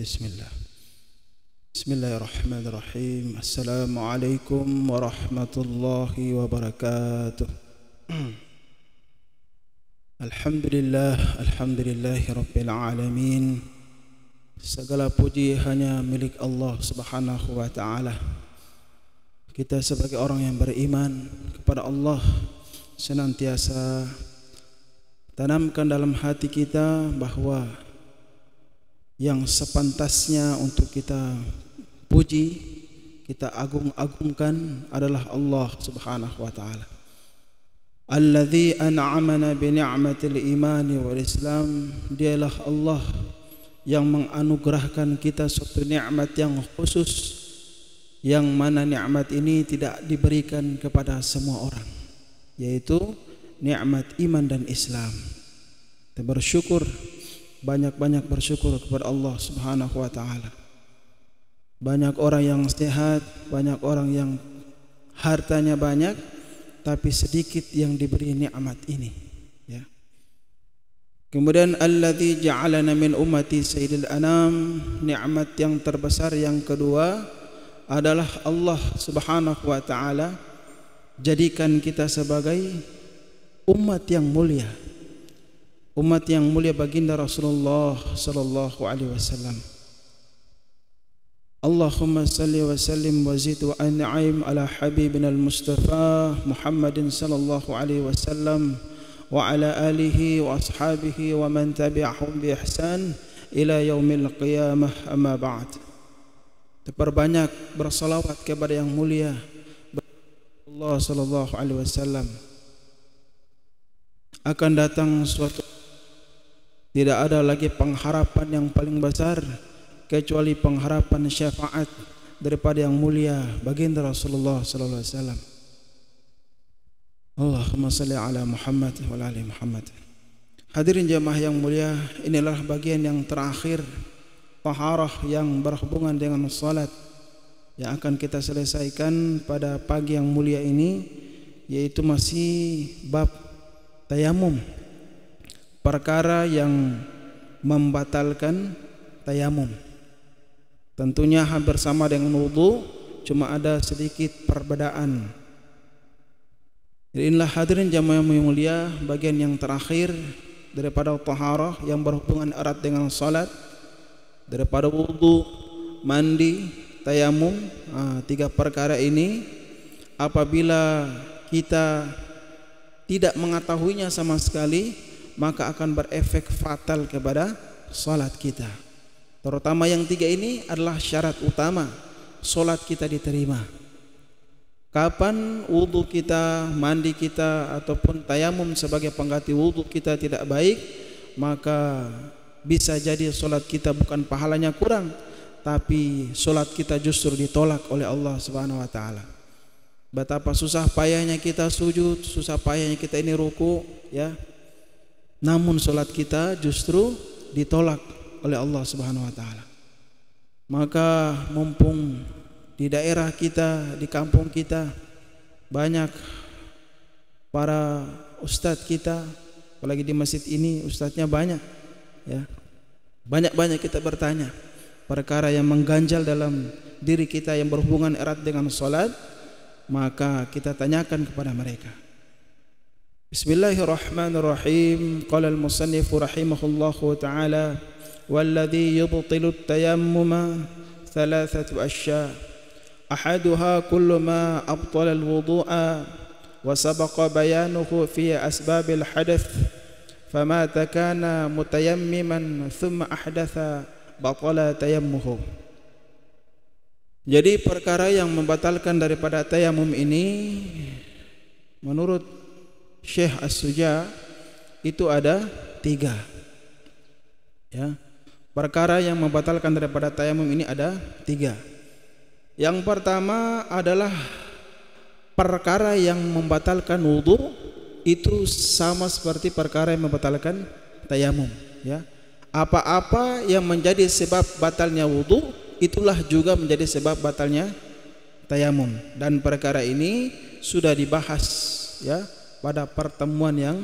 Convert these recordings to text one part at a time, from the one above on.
Bismillah, Bismillahirrahmanirrahim. بسم warahmatullahi wabarakatuh. Alhamdulillah, السلام عليكم ورحمة segala puji hanya milik Allah subhanahu wa ta'ala kita sebagai orang yang beriman kepada Allah senantiasa tanamkan dalam hati kita bahwa yang sepantasnya untuk kita puji, kita agung-agungkan adalah Allah Subhanahu wa taala. Alladzi an'amana bi ni'matil iman wal islam, dialah Allah yang menganugerahkan kita suatu nikmat yang khusus yang mana nikmat ini tidak diberikan kepada semua orang yaitu nikmat iman dan Islam. Kita bersyukur banyak-banyak bersyukur kepada Allah Subhanahu wa taala. Banyak orang yang sehat, banyak orang yang hartanya banyak tapi sedikit yang diberi nikmat ini, ya. Kemudian allazi ja'alana min ummati sayyidil anam, nikmat yang terbesar yang kedua adalah Allah Subhanahu wa taala jadikan kita sebagai umat yang mulia umat yang mulia baginda Rasulullah sallallahu alaihi wasallam. Allahumma salli wa sallim wa zid wa an'im ala habibina al-mustafa Muhammadin sallallahu alaihi wasallam wa ala alihi wa ashabihi wa man tabi'ahum bi ihsan ila yaumil qiyamah amma ba'd. Terperbanyak bersalawat kepada yang mulia Allah sallallahu alaihi wasallam. Akan datang suatu Tidak ada lagi pengharapan yang paling besar kecuali pengharapan syafaat daripada yang mulia baginda Rasulullah sallallahu alaihi wasallam. Allahumma salli ala Muhammad wa ala Muhammad. Hadirin jemaah yang mulia, inilah bagian yang terakhir taharah yang berhubungan dengan salat yang akan kita selesaikan pada pagi yang mulia ini yaitu masih bab tayamum perkara yang membatalkan tayamum. Tentunya hampir sama dengan wudu, cuma ada sedikit perbedaan. Jadi inilah hadirin jamaah yang mulia bagian yang terakhir daripada taharah yang berhubungan erat dengan salat daripada wudu, mandi, tayamum, tiga perkara ini apabila kita tidak mengetahuinya sama sekali maka akan berefek fatal kepada salat kita. Terutama yang tiga ini adalah syarat utama salat kita diterima. Kapan wudhu kita, mandi kita ataupun tayamum sebagai pengganti wudhu kita tidak baik, maka bisa jadi salat kita bukan pahalanya kurang, tapi salat kita justru ditolak oleh Allah Subhanahu wa taala. Betapa susah payahnya kita sujud, susah payahnya kita ini ruku, ya. Namun solat kita justru ditolak oleh Allah Subhanahu wa taala. Maka mumpung di daerah kita, di kampung kita banyak para ustadz kita, apalagi di masjid ini ustadznya banyak ya. Banyak-banyak kita bertanya perkara yang mengganjal dalam diri kita yang berhubungan erat dengan solat, maka kita tanyakan kepada mereka. بسم الله الرحمن الرحيم قال المصنف رحمه الله تعالى والذي يبطل التيمم ثلاثة أشياء أحدها كل ما أبطل الوضوء وسبق بيانه في أسباب الحدث فما كان متيمما ثم أحدث بطل تيمه Jadi perkara yang membatalkan daripada tayamum ini menurut Syekh As-Suja itu ada tiga ya perkara yang membatalkan daripada tayamum ini ada tiga yang pertama adalah perkara yang membatalkan wudhu itu sama seperti perkara yang membatalkan tayamum ya apa-apa yang menjadi sebab batalnya wudhu itulah juga menjadi sebab batalnya tayamum dan perkara ini sudah dibahas ya pada pertemuan yang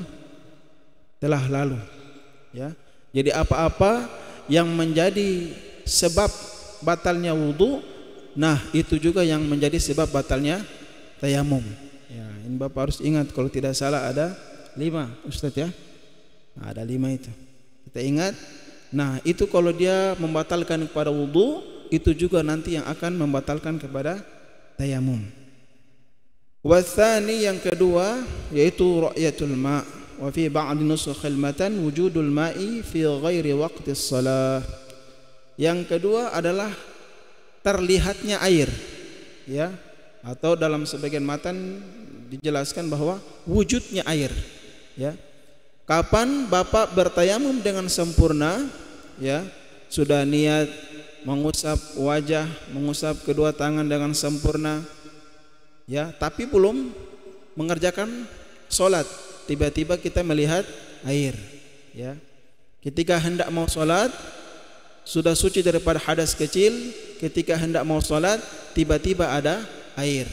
telah lalu ya jadi apa-apa yang menjadi sebab batalnya wudhu nah itu juga yang menjadi sebab batalnya tayamum ya ini Bapak harus ingat kalau tidak salah ada lima Ustadz ya nah, ada lima itu kita ingat nah itu kalau dia membatalkan kepada wudhu itu juga nanti yang akan membatalkan kepada tayamum Wasani yang kedua yaitu ra'yatul ma' wa fi ba'd nusukh al-matan wujudul ma'i fi ghairi waqti shalah. Yang kedua adalah terlihatnya air ya atau dalam sebagian matan dijelaskan bahwa wujudnya air ya. Kapan Bapak bertayamum dengan sempurna ya sudah niat mengusap wajah, mengusap kedua tangan dengan sempurna ya tapi belum mengerjakan sholat tiba-tiba kita melihat air ya ketika hendak mau sholat sudah suci daripada hadas kecil ketika hendak mau sholat tiba-tiba ada air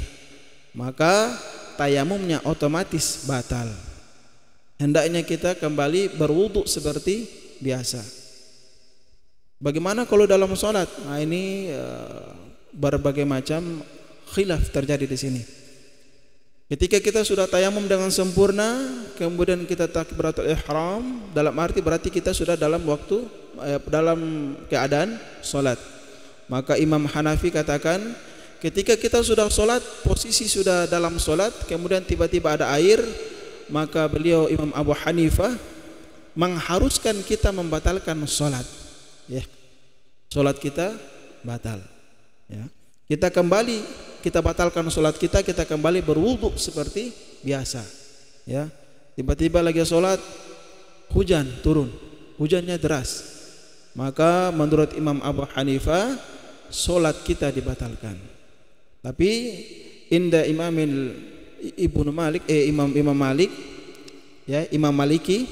maka tayamumnya otomatis batal hendaknya kita kembali berwudhu seperti biasa bagaimana kalau dalam sholat nah ini eh, berbagai macam khilaf terjadi di sini. Ketika kita sudah tayamum dengan sempurna, kemudian kita takbiratul ihram, dalam arti berarti kita sudah dalam waktu eh, dalam keadaan salat. Maka Imam Hanafi katakan, ketika kita sudah solat, posisi sudah dalam solat, kemudian tiba-tiba ada air, maka beliau Imam Abu Hanifah mengharuskan kita membatalkan solat. Ya. Salat kita batal. Ya. Kita kembali kita batalkan sholat kita, kita kembali berwudhu seperti biasa. Ya, tiba-tiba lagi sholat, hujan turun, hujannya deras. Maka menurut Imam Abu Hanifah, sholat kita dibatalkan. Tapi inda Imam Ibnu Malik, eh Imam Imam Malik, ya Imam Maliki,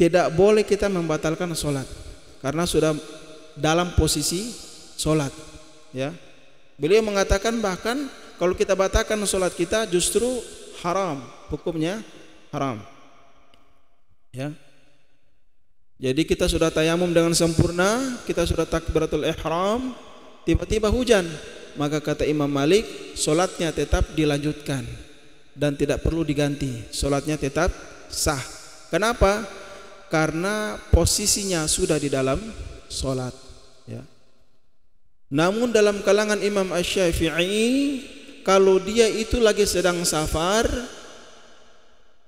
tidak boleh kita membatalkan sholat karena sudah dalam posisi sholat, ya. Beliau mengatakan bahkan kalau kita batalkan solat kita justru haram, hukumnya haram. Ya. Jadi kita sudah tayamum dengan sempurna, kita sudah takbiratul ihram, tiba-tiba hujan, maka kata Imam Malik, solatnya tetap dilanjutkan dan tidak perlu diganti. Solatnya tetap sah. Kenapa? Karena posisinya sudah di dalam solat. Namun dalam kalangan Imam Asy-Syafi'i kalau dia itu lagi sedang safar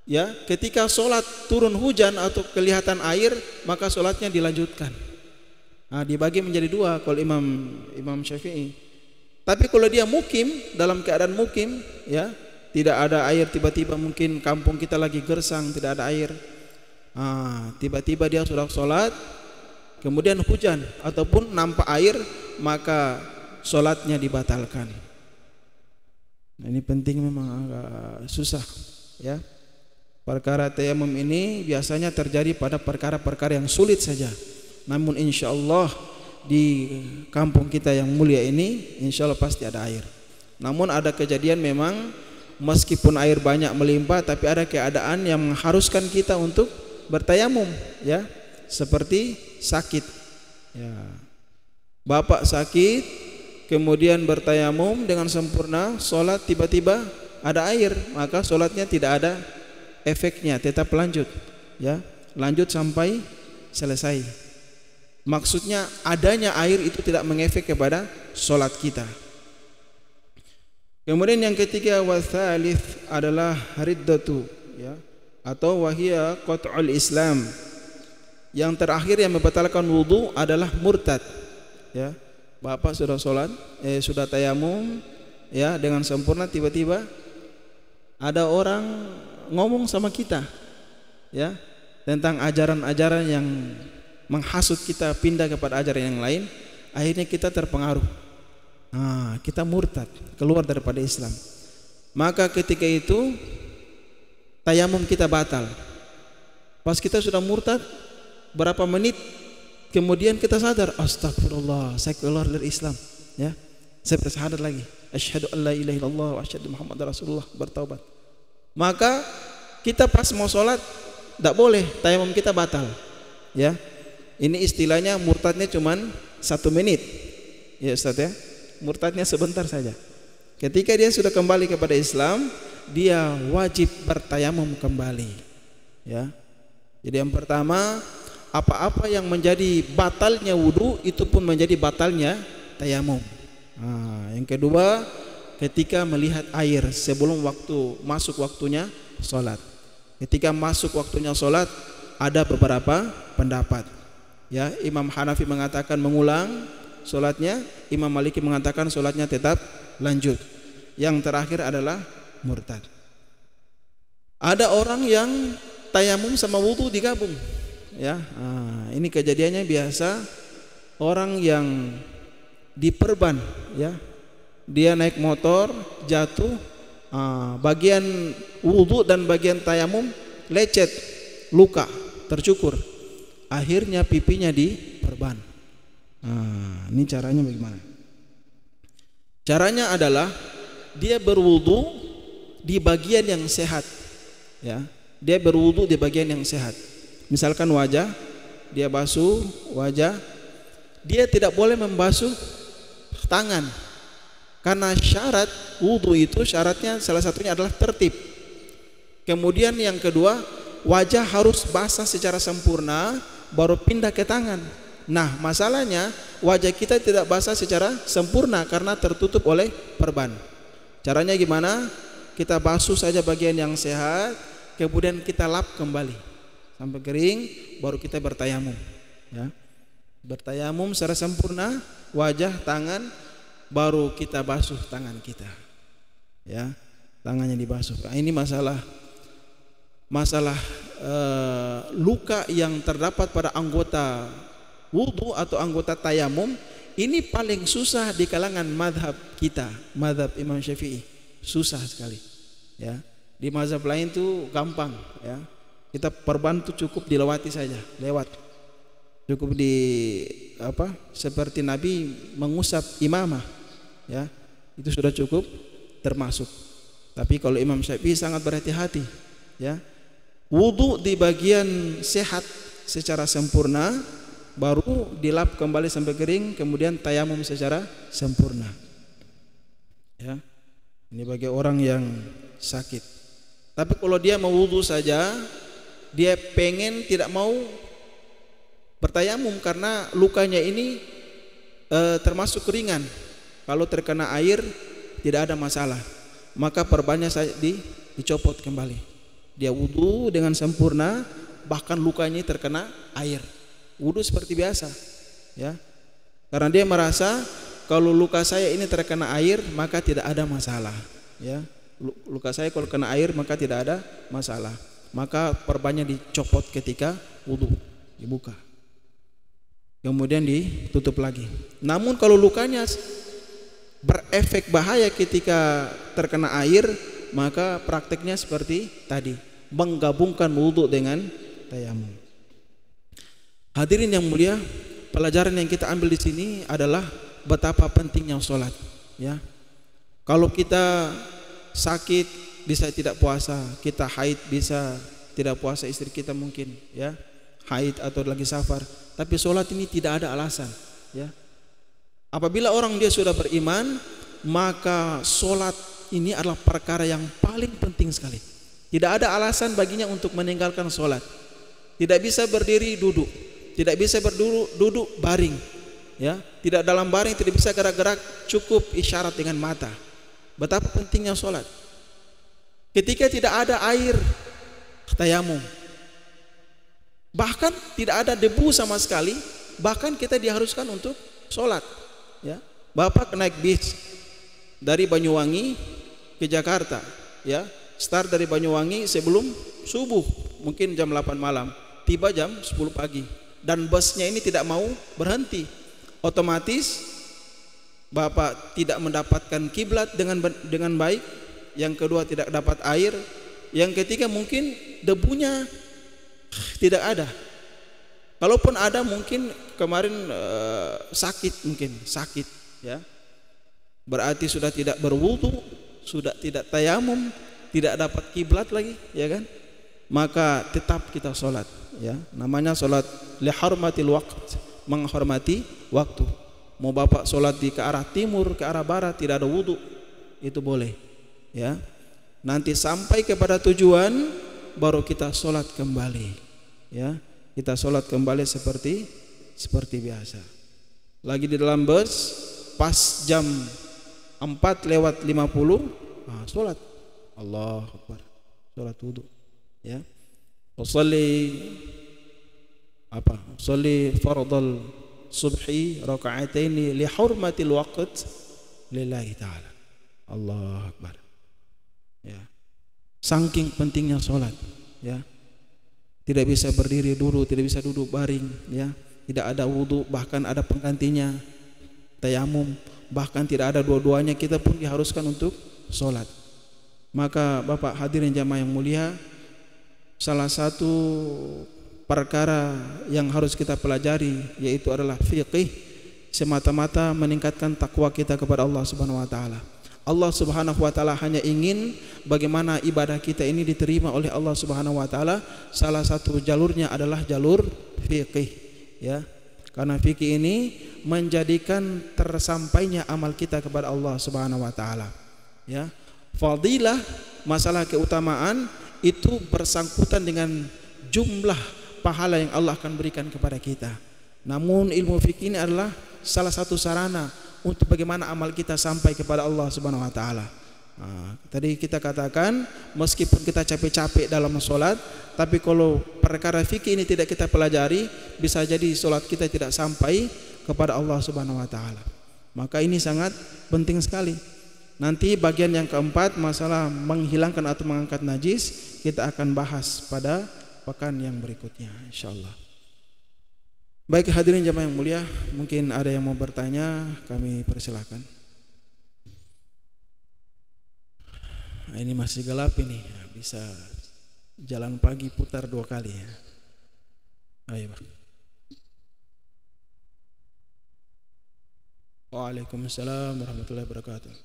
ya, ketika solat turun hujan atau kelihatan air, maka solatnya dilanjutkan. Nah, dibagi menjadi dua kalau Imam Imam Syafi'i. Tapi kalau dia mukim dalam keadaan mukim ya, tidak ada air tiba-tiba mungkin kampung kita lagi gersang tidak ada air. Ah, tiba-tiba nah, dia sudah solat kemudian hujan ataupun nampak air maka sholatnya dibatalkan nah, ini penting memang agak susah ya perkara tayamum ini biasanya terjadi pada perkara-perkara yang sulit saja namun insya Allah di kampung kita yang mulia ini insya Allah pasti ada air namun ada kejadian memang meskipun air banyak melimpah tapi ada keadaan yang mengharuskan kita untuk bertayamum ya seperti sakit. Ya. Bapak sakit, kemudian bertayamum dengan sempurna, sholat tiba-tiba ada air, maka sholatnya tidak ada efeknya, tetap lanjut. Ya, lanjut sampai selesai. Maksudnya adanya air itu tidak mengefek kepada sholat kita. Kemudian yang ketiga wasalif adalah haridatu, ya atau wahia qat'ul Islam yang terakhir yang membatalkan wudu adalah murtad ya bapak sudah sholat eh, sudah tayamum ya dengan sempurna tiba-tiba ada orang ngomong sama kita ya tentang ajaran-ajaran yang menghasut kita pindah kepada ajaran yang lain akhirnya kita terpengaruh nah, kita murtad keluar daripada Islam maka ketika itu tayamum kita batal pas kita sudah murtad berapa menit kemudian kita sadar astagfirullah saya keluar dari Islam ya saya bersyahadat lagi asyhadu alla ilaha illallah wa asyhadu muhammad rasulullah bertaubat maka kita pas mau sholat tidak boleh tayamum kita batal ya ini istilahnya murtadnya cuman satu menit ya Ustaz ya murtadnya sebentar saja ketika dia sudah kembali kepada Islam dia wajib bertayamum kembali ya jadi yang pertama apa-apa yang menjadi batalnya wudhu itu pun menjadi batalnya tayamum. Nah, yang kedua, ketika melihat air sebelum waktu masuk waktunya sholat. Ketika masuk waktunya sholat, ada beberapa pendapat. Ya, Imam Hanafi mengatakan mengulang sholatnya, Imam Maliki mengatakan sholatnya tetap lanjut. Yang terakhir adalah murtad. Ada orang yang tayamum sama wudhu digabung ya ah, ini kejadiannya biasa orang yang diperban ya dia naik motor jatuh ah, bagian wudhu dan bagian tayamum lecet luka tercukur akhirnya pipinya diperban ah, ini caranya bagaimana caranya adalah dia berwudhu di bagian yang sehat ya dia berwudhu di bagian yang sehat Misalkan wajah, dia basuh wajah, dia tidak boleh membasuh tangan. Karena syarat wudhu itu syaratnya salah satunya adalah tertib. Kemudian yang kedua, wajah harus basah secara sempurna baru pindah ke tangan. Nah, masalahnya wajah kita tidak basah secara sempurna karena tertutup oleh perban. Caranya gimana? Kita basuh saja bagian yang sehat, kemudian kita lap kembali sampai kering baru kita bertayamum ya bertayamum secara sempurna wajah tangan baru kita basuh tangan kita ya tangannya dibasuh nah, ini masalah masalah e, luka yang terdapat pada anggota wudhu atau anggota tayamum ini paling susah di kalangan madhab kita madhab Imam Syafi'i susah sekali ya di mazhab lain tuh gampang ya kita perban itu cukup dilewati saja lewat cukup di apa seperti Nabi mengusap imamah ya itu sudah cukup termasuk tapi kalau Imam Syafi'i sangat berhati-hati ya wudhu di bagian sehat secara sempurna baru dilap kembali sampai kering kemudian tayamum secara sempurna ya ini bagi orang yang sakit tapi kalau dia mau wudhu saja dia pengen tidak mau bertayamum karena lukanya ini e, termasuk ringan. Kalau terkena air tidak ada masalah. Maka perbannya saya di, dicopot kembali. Dia wudhu dengan sempurna bahkan lukanya terkena air. Wudhu seperti biasa, ya. Karena dia merasa kalau luka saya ini terkena air maka tidak ada masalah, ya. Luka saya kalau kena air maka tidak ada masalah maka perbannya dicopot ketika wudhu dibuka kemudian ditutup lagi namun kalau lukanya berefek bahaya ketika terkena air maka prakteknya seperti tadi menggabungkan wudhu dengan tayamum hadirin yang mulia pelajaran yang kita ambil di sini adalah betapa pentingnya sholat ya kalau kita sakit bisa tidak puasa, kita haid bisa tidak puasa istri kita mungkin ya. Haid atau lagi safar, tapi sholat ini tidak ada alasan ya. Apabila orang dia sudah beriman, maka sholat ini adalah perkara yang paling penting sekali. Tidak ada alasan baginya untuk meninggalkan sholat. Tidak bisa berdiri duduk, tidak bisa berduduk duduk baring, ya tidak dalam baring tidak bisa gerak-gerak cukup isyarat dengan mata betapa pentingnya sholat ketika tidak ada air tayamum. Bahkan tidak ada debu sama sekali, bahkan kita diharuskan untuk sholat. Ya. Bapak naik bis dari Banyuwangi ke Jakarta, ya. Start dari Banyuwangi sebelum subuh, mungkin jam 8 malam, tiba jam 10 pagi. Dan busnya ini tidak mau berhenti. Otomatis Bapak tidak mendapatkan kiblat dengan dengan baik, yang kedua tidak dapat air, yang ketiga mungkin debunya tidak ada. Kalaupun ada mungkin kemarin uh, sakit mungkin, sakit ya. Berarti sudah tidak berwudu, sudah tidak tayamum, tidak dapat kiblat lagi, ya kan? Maka tetap kita sholat ya. Namanya sholat lihormati waqt, menghormati waktu. Mau bapak sholat di ke arah timur, ke arah barat, tidak ada wudu itu boleh ya nanti sampai kepada tujuan baru kita sholat kembali ya kita sholat kembali seperti seperti biasa lagi di dalam bus pas jam 4 lewat 50 nah, sholat Allah Akbar sholat wudhu ya usalli apa usalli fardal subhi rakaataini li hurmatil waqt lillahi ta'ala Allah Akbar Saking pentingnya sholat, ya. Tidak bisa berdiri dulu, tidak bisa duduk baring, ya. Tidak ada wudhu, bahkan ada penggantinya tayamum, bahkan tidak ada dua-duanya kita pun diharuskan untuk sholat. Maka Bapak hadirin jamaah yang mulia, salah satu perkara yang harus kita pelajari yaitu adalah fiqih semata-mata meningkatkan takwa kita kepada Allah Subhanahu wa taala. Allah Subhanahu wa taala hanya ingin bagaimana ibadah kita ini diterima oleh Allah Subhanahu wa taala. Salah satu jalurnya adalah jalur fikih, ya. Karena fikih ini menjadikan tersampainya amal kita kepada Allah Subhanahu wa taala. Ya. Fadilah masalah keutamaan itu bersangkutan dengan jumlah pahala yang Allah akan berikan kepada kita. Namun ilmu fikih ini adalah salah satu sarana untuk bagaimana amal kita sampai kepada Allah Subhanahu wa taala. Ah, tadi kita katakan meskipun kita capek-capek dalam sholat tapi kalau perkara fikih ini tidak kita pelajari bisa jadi sholat kita tidak sampai kepada Allah Subhanahu wa taala. Maka ini sangat penting sekali. Nanti bagian yang keempat masalah menghilangkan atau mengangkat najis kita akan bahas pada pekan yang berikutnya insyaallah. Baik hadirin jamaah yang mulia, mungkin ada yang mau bertanya, kami persilahkan. Nah, ini masih gelap ini, bisa jalan pagi putar dua kali ya. Oh, Ayo iya, Pak. Waalaikumsalam warahmatullahi wabarakatuh.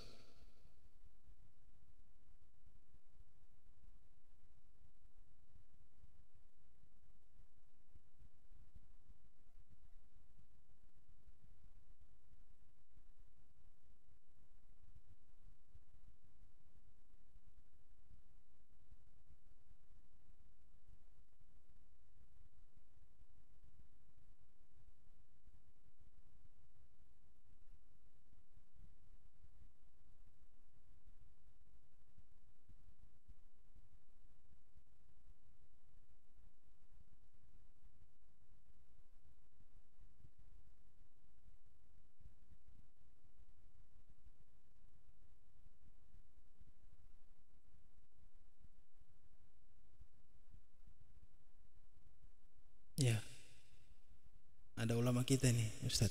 Ada ulama kita nih, Ustaz.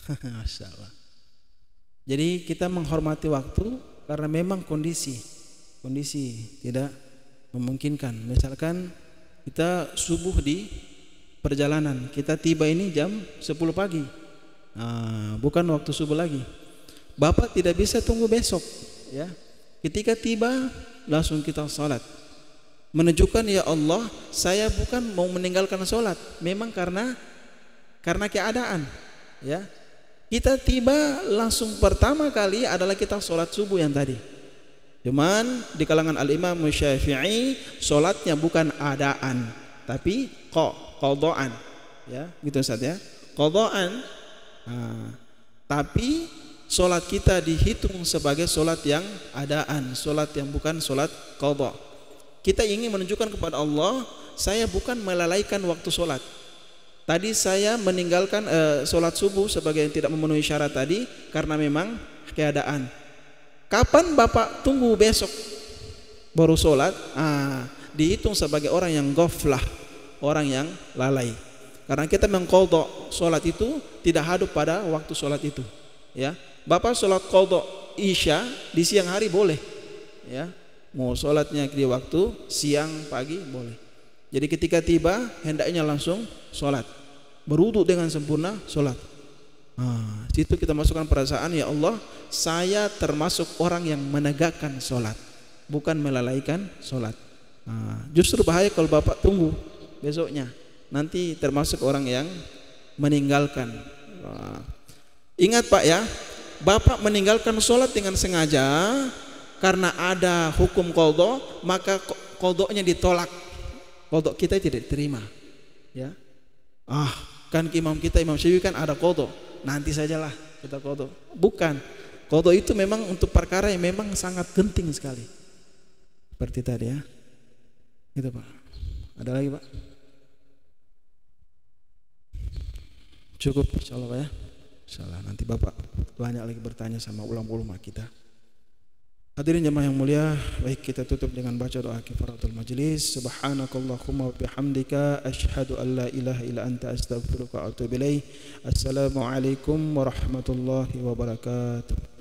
Masya Allah. Jadi kita menghormati waktu karena memang kondisi kondisi tidak memungkinkan. Misalkan kita subuh di perjalanan, kita tiba ini jam 10 pagi. Nah, bukan waktu subuh lagi. Bapak tidak bisa tunggu besok, ya. Ketika tiba langsung kita sholat, Menunjukkan ya Allah, saya bukan mau meninggalkan sholat, memang karena karena keadaan ya kita tiba langsung pertama kali adalah kita sholat subuh yang tadi cuman di kalangan al-imam syafi'i sholatnya bukan adaan tapi kok kodoan ya gitu saat ya kodoan nah, tapi sholat kita dihitung sebagai sholat yang adaan sholat yang bukan sholat kodok kita ingin menunjukkan kepada Allah saya bukan melalaikan waktu sholat Tadi saya meninggalkan solat eh, sholat subuh sebagai yang tidak memenuhi syarat tadi karena memang keadaan. Kapan Bapak tunggu besok baru solat? Ah, dihitung sebagai orang yang goflah, orang yang lalai. Karena kita mengkodok solat itu tidak hadup pada waktu solat itu. Ya, Bapak solat kodok isya di siang hari boleh. Ya, mau solatnya di waktu siang pagi boleh. Jadi ketika tiba hendaknya langsung solat berwudu dengan sempurna solat. Nah, situ kita masukkan perasaan ya Allah, saya termasuk orang yang menegakkan solat, bukan melalaikan solat. Nah, justru bahaya kalau bapak tunggu besoknya, nanti termasuk orang yang meninggalkan. Nah, ingat pak ya, bapak meninggalkan solat dengan sengaja karena ada hukum koldo, maka kodoknya ditolak koldo kita tidak diterima ya ah Kan imam kita Imam Syafi'i kan ada kodo. Nanti sajalah kita kodo. Bukan. Kodo itu memang untuk perkara yang memang sangat genting sekali. Seperti tadi ya. Itu Pak. Ada lagi Pak? Cukup insya ya. Insya nanti Bapak banyak lagi bertanya sama ulama-ulama kita. Hadirin jemaah yang mulia, baik kita tutup dengan baca doa kifaratul majlis. Subhanakallahumma wa bihamdika asyhadu an la ilaha illa anta astaghfiruka wa atubu ilaik. Assalamualaikum warahmatullahi wabarakatuh.